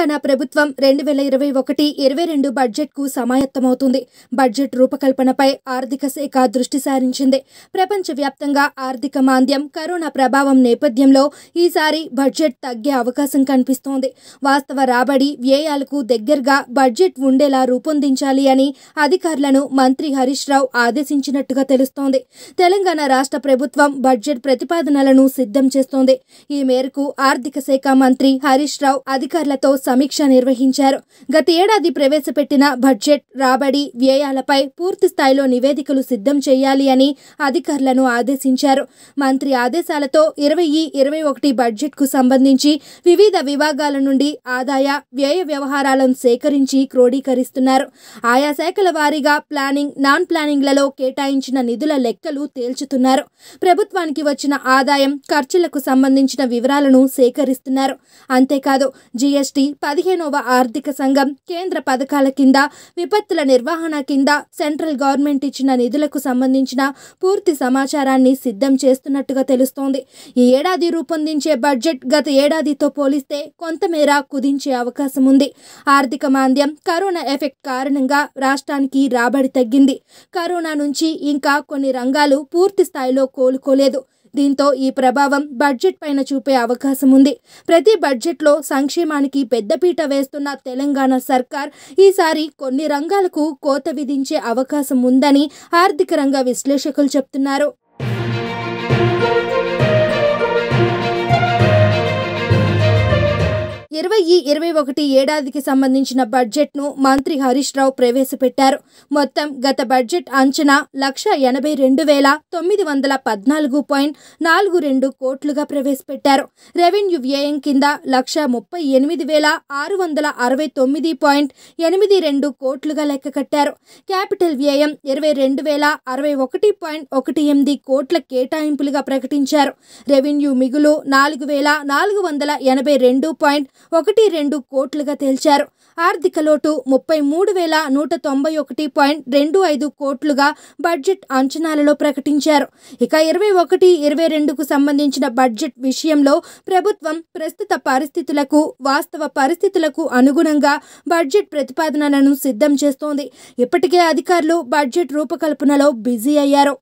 తెలంగాణ ప్రభుత్వం రెండు వేల ఇరవై ఒకటి ఇరవై రెండు బడ్జెట్కు సమాయత్తమవుతుంది బడ్జెట్ రూపకల్పనపై ఆర్థిక శాఖ దృష్టి సారించింది ప్రపంచవ్యాప్తంగా ఆర్థిక మాంద్యం కరోనా ప్రభావం నేపథ్యంలో ఈసారి బడ్జెట్ తగ్గే అవకాశం కనిపిస్తోంది వాస్తవ రాబడి వ్యయాలకు దగ్గరగా బడ్జెట్ ఉండేలా రూపొందించాలి అని అధికారులను మంత్రి హరీష్ రావు ఆదేశించినట్టుగా తెలుస్తోంది తెలంగాణ రాష్ట్ర ప్రభుత్వం బడ్జెట్ ప్రతిపాదనలను సిద్ధం చేస్తోంది ఈ మేరకు ఆర్థిక శాఖ మంత్రి హరీష్ రావు అధికారులతో సమీక్ష నిర్వహించారు గత ఏడాది ప్రవేశపెట్టిన బడ్జెట్ రాబడి వ్యయాలపై పూర్తి స్థాయిలో నివేదికలు సిద్ధం చేయాలి అని అధికారులను ఆదేశించారు మంత్రి ఆదేశాలతో ఇరవై ఇరవై ఒకటి బడ్జెట్కు సంబంధించి వివిధ విభాగాల నుండి ఆదాయ వ్యయ వ్యవహారాలను సేకరించి క్రోడీకరిస్తున్నారు ఆయా శాఖల వారీగా ప్లానింగ్ నాన్ ప్లానింగ్లలో కేటాయించిన నిధుల లెక్కలు తేల్చుతున్నారు ప్రభుత్వానికి వచ్చిన ఆదాయం ఖర్చులకు సంబంధించిన వివరాలను సేకరిస్తున్నారు అంతేకాదు జీఎస్టీ పదిహేనవ ఆర్థిక సంఘం కేంద్ర పథకాల కింద విపత్తుల నిర్వహణ కింద సెంట్రల్ గవర్నమెంట్ ఇచ్చిన నిధులకు సంబంధించిన పూర్తి సమాచారాన్ని సిద్ధం చేస్తున్నట్టుగా తెలుస్తోంది ఈ ఏడాది రూపొందించే బడ్జెట్ గత ఏడాదితో పోలిస్తే కొంతమేర కుదించే అవకాశం ఉంది ఆర్థిక మాంద్యం కరోనా ఎఫెక్ట్ కారణంగా రాష్ట్రానికి రాబడి తగ్గింది కరోనా నుంచి ఇంకా కొన్ని రంగాలు పూర్తి స్థాయిలో కోలుకోలేదు దీంతో ఈ ప్రభావం బడ్జెట్ పైన చూపే అవకాశం ఉంది ప్రతి బడ్జెట్లో సంక్షేమానికి పెద్దపీట వేస్తున్న తెలంగాణ సర్కార్ ఈసారి కొన్ని రంగాలకు కోత విధించే అవకాశం ఉందని ఆర్థిక రంగ విశ్లేషకులు చెప్తున్నారు ఈ ఇరవై ఒకటి ఏడాదికి సంబంధించిన బడ్జెట్ను మంత్రి హరీష్ రావు ప్రవేశపెట్టారు మొత్తం గత బడ్జెట్ అంచనా లక్ష ఎనభై రెండు వేల తొమ్మిది వందల పద్నాలుగు పాయింట్ నాలుగు రెండు కోట్లుగా ప్రవేశపెట్టారు రెవెన్యూ వ్యయం కింద లక్ష ముప్పై ఎనిమిది వేల ఆరు వందల అరవై తొమ్మిది పాయింట్ ఎనిమిది రెండు కోట్లుగా లెక్క కట్టారు క్యాపిటల్ వ్యయం ఇరవై రెండు వేల అరవై ఒకటి పాయింట్ ఒకటి ఎనిమిది కోట్ల కేటాయింపులుగా ప్రకటించారు రెవెన్యూ మిగులు నాలుగు వేల నాలుగు వందల ఎనభై రెండు పాయింట్ ఒకటి ఒకటి రెండు కోట్లుగా తేల్చారు ఆర్థిక లోటు ముప్పై మూడు వేల నూట తొంభై ఒకటి పాయింట్ రెండు ఐదు కోట్లుగా బడ్జెట్ అంచనాలలో ప్రకటించారు ఇక ఇరవై ఒకటి ఇరవై రెండుకు సంబంధించిన బడ్జెట్ విషయంలో ప్రభుత్వం ప్రస్తుత పరిస్థితులకు వాస్తవ పరిస్థితులకు అనుగుణంగా బడ్జెట్ ప్రతిపాదనలను సిద్ధం చేస్తోంది ఇప్పటికే అధికారులు బడ్జెట్ రూపకల్పనలో బిజీ అయ్యారు